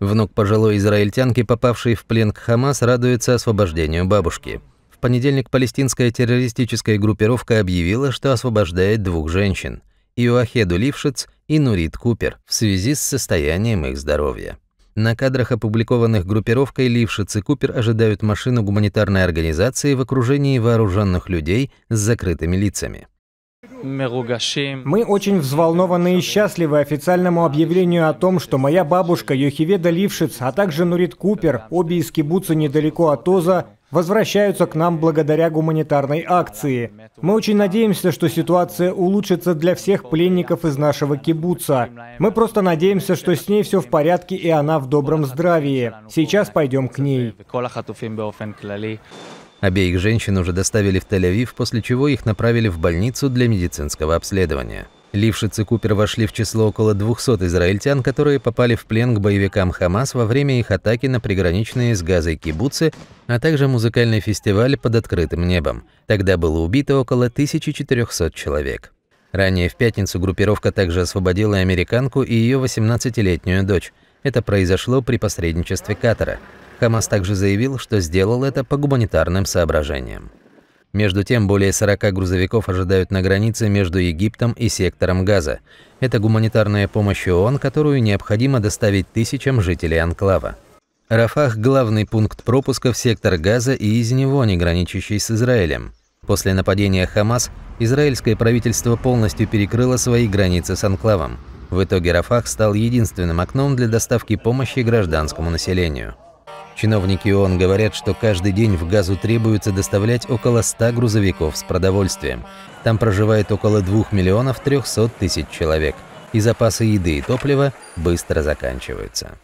Внук пожилой израильтянки, попавшей в плен к Хамас, радуется освобождению бабушки. В понедельник палестинская террористическая группировка объявила, что освобождает двух женщин – Иоахеду Лившиц и Нурит Купер в связи с состоянием их здоровья. На кадрах, опубликованных группировкой, Лившиц и Купер ожидают машину гуманитарной организации в окружении вооруженных людей с закрытыми лицами. Мы очень взволнованы и счастливы официальному объявлению о том, что моя бабушка Йохиведа Лившиц, а также Нурит Купер, обе из кибуца недалеко от Оза, возвращаются к нам благодаря гуманитарной акции. Мы очень надеемся, что ситуация улучшится для всех пленников из нашего кибуца. Мы просто надеемся, что с ней все в порядке и она в добром здравии. Сейчас пойдем к ней. Обеих женщин уже доставили в Тель-Авив, после чего их направили в больницу для медицинского обследования. Лившиц и Купер вошли в число около 200 израильтян, которые попали в плен к боевикам Хамас во время их атаки на приграничные с Газой кибуцы, а также музыкальный фестиваль под открытым небом. Тогда было убито около 1400 человек. Ранее в пятницу группировка также освободила американку и ее 18-летнюю дочь. Это произошло при посредничестве Катара. Хамас также заявил, что сделал это по гуманитарным соображениям. Между тем, более 40 грузовиков ожидают на границе между Египтом и сектором Газа. Это гуманитарная помощь ООН, которую необходимо доставить тысячам жителей анклава. Рафах – главный пункт пропуска в сектор Газа и из него, не граничащий с Израилем. После нападения Хамас израильское правительство полностью перекрыло свои границы с анклавом. В итоге Рафах стал единственным окном для доставки помощи гражданскому населению. Чиновники ООН говорят, что каждый день в Газу требуется доставлять около 100 грузовиков с продовольствием. Там проживает около 2 миллионов 300 тысяч человек, и запасы еды и топлива быстро заканчиваются.